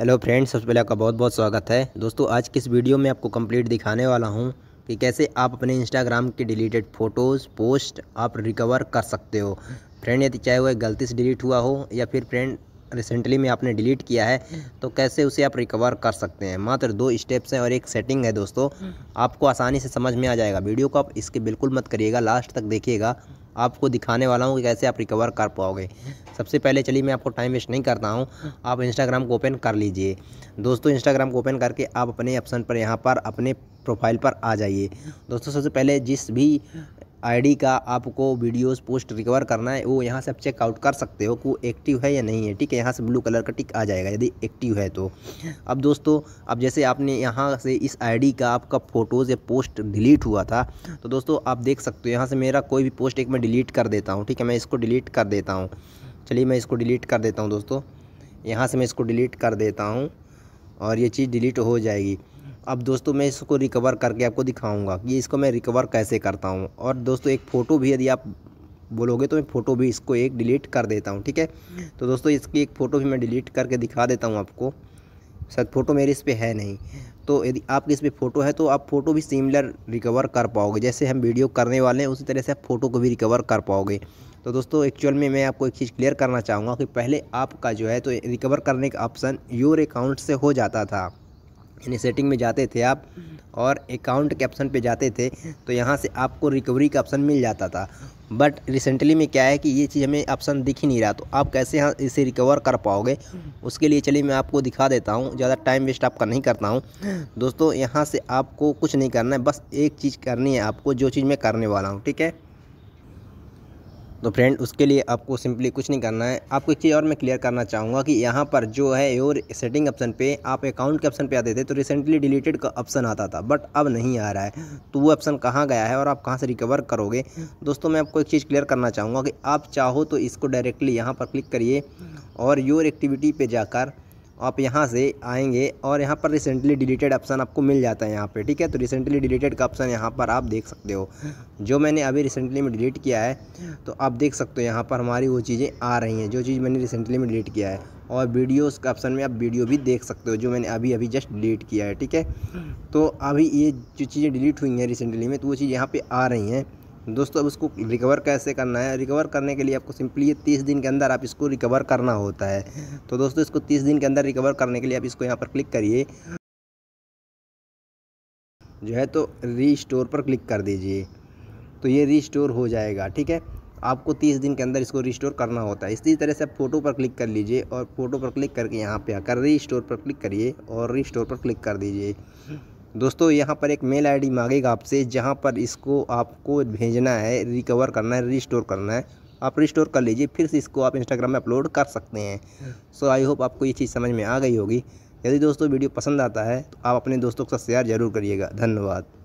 hello friends सबसे पहले आपका बहुत बहुत स्वागत है दोस्तों आज किस वीडियो में आपको कंप्लीट दिखाने वाला हूँ कि कैसे आप अपने इंस्टाग्राम के डिलीटेड फ़ोटोज़ पोस्ट आप रिकवर कर सकते हो फ्रेंड यदि चाहे वह गलती से डिलीट हुआ हो या फिर फ्रेंड रिसेंटली में आपने डिलीट किया है तो कैसे उसे आप रिकवर कर सकते हैं मात्र दो स्टेप्स हैं और एक सेटिंग है दोस्तों आपको आसानी से समझ में आ जाएगा वीडियो को आप इसके बिल्कुल मत करिएगा लास्ट तक देखिएगा आपको दिखाने वाला हूँ कि कैसे आप रिकवर कर पाओगे सबसे पहले चलिए मैं आपको टाइम वेस्ट नहीं करता हूँ आप इंस्टाग्राम को ओपन कर लीजिए दोस्तों इंस्टाग्राम को ओपन करके आप अपने ऑप्शन पर यहाँ पर अपने प्रोफाइल पर आ जाइए दोस्तों सबसे पहले जिस भी आईडी का आपको वीडियोस पोस्ट रिकवर करना है वो यहाँ से आप चेकआउट कर सकते हो कि वो एक्टिव है या नहीं है ठीक है यहाँ से ब्लू कलर का टिक आ जाएगा यदि एक्टिव है तो अब दोस्तों अब जैसे आपने यहाँ से इस आईडी का आपका फ़ोटोज़ या पोस्ट डिलीट हुआ था तो दोस्तों आप देख सकते हो यहाँ से मेरा कोई भी पोस्ट एक मैं डिलीट कर देता हूँ ठीक है मैं इसको डिलीट कर देता हूँ चलिए मैं इसको डिलीट कर देता हूँ दोस्तों यहाँ से मैं इसको डिलीट कर देता हूँ और ये चीज़ डिलीट हो जाएगी अब दोस्तों मैं इसको रिकवर करके आपको दिखाऊंगा कि इसको मैं रिकवर कैसे करता हूँ और दोस्तों एक फ़ोटो भी यदि आप बोलोगे तो मैं फ़ोटो भी इसको एक डिलीट कर देता हूँ ठीक है तो दोस्तों इसकी एक फ़ोटो भी मैं डिलीट करके दिखा देता हूँ आपको शायद फ़ोटो मेरी इस पर है नहीं तो यदि आपकी इस पर फ़ोटो है तो आप फ़ोटो भी सिमिलर रिकवर कर पाओगे जैसे हम वीडियो करने वाले हैं उसी तरह से आप फ़ोटो को भी रिकवर कर पाओगे तो दोस्तों एक्चुअल में मैं आपको एक चीज़ क्लियर करना चाहूँगा कि पहले आपका जो है तो रिकवर करने का ऑप्शन योर अकाउंट से हो जाता था यानी सेटिंग में जाते थे आप और अकाउंट के ऑप्शन पे जाते थे तो यहाँ से आपको रिकवरी का ऑप्शन मिल जाता था बट रिसेंटली में क्या है कि ये चीज़ हमें ऑप्शन दिख ही नहीं रहा तो आप कैसे यहाँ इसे रिकवर कर पाओगे उसके लिए चलिए मैं आपको दिखा देता हूँ ज़्यादा टाइम वेस्ट आपका नहीं करता हूँ दोस्तों यहाँ से आपको कुछ नहीं करना है बस एक चीज़ करनी है आपको जो चीज़ मैं करने वाला हूँ ठीक है तो फ्रेंड उसके लिए आपको सिंपली कुछ नहीं करना है आपको एक चीज़ और मैं क्लियर करना चाहूँगा कि यहाँ पर जो है योर सेटिंग ऑप्शन पे आप अकाउंट के ऑप्शन पे आते थे तो रिसेंटली डिलीटेड का ऑप्शन आता था बट अब नहीं आ रहा है तो वो ऑप्शन कहाँ गया है और आप कहाँ से रिकवर करोगे दोस्तों मैं आपको एक चीज़ क्लियर करना चाहूँगा कि आप चाहो तो इसको डायरेक्टली यहाँ पर क्लिक करिए और योर एक्टिविटी पर जाकर आप यहाँ से आएंगे और यहाँ पर रिसेंटली डिलीटेड ऑप्शन आपको मिल जाता है यहाँ पे ठीक है तो रिसेंटली डिलीटेड का ऑप्शन यहाँ पर आप देख सकते हो जो मैंने अभी रिसेंटली में डिलीट किया है तो आप देख सकते हो यहाँ पर हमारी वो चीज़ें आ रही हैं जो चीज़ मैंने रिसेंटली में डिलीट किया है और वीडियोस के ऑप्शन में आप वीडियो भी देख सकते हो जो मैंने अभी अभी जस्ट डिलीट किया है ठीक है तो अभी ये जो चीज़ें डिलीट हुई हैं रिसेंटली में तो वो चीज़ यहाँ पर आ रही हैं दोस्तों अब इसको रिकवर कैसे करना है रिकवर करने के लिए आपको सिंपली ये तीस दिन के अंदर आप इसको रिकवर करना होता है तो दोस्तों इसको तीस दिन के अंदर रिकवर करने के लिए आप इसको यहाँ पर क्लिक करिए जो है तो री स्टोर पर क्लिक कर दीजिए तो ये री स्टोर हो जाएगा ठीक है आपको तीस दिन के अंदर इसको रिस्टोर करना होता है इसी तरह से आप फ़ोटो पर क्लिक कर लीजिए और फ़ोटो पर क्लिक करके यहाँ पे आकर री स्टोर पर क्लिक करिए और री स्टोर पर क्लिक कर दीजिए दोस्तों यहाँ पर एक मेल आईडी मांगेगा आपसे जहाँ पर इसको आपको भेजना है रिकवर करना है रिस्टोर करना है आप रिस्टोर कर लीजिए फिर से इसको आप इंस्टाग्राम में अपलोड कर सकते हैं सो आई होप आपको ये चीज़ समझ में आ गई होगी यदि दोस्तों वीडियो पसंद आता है तो आप अपने दोस्तों के साथ शेयर ज़रूर करिएगा धन्यवाद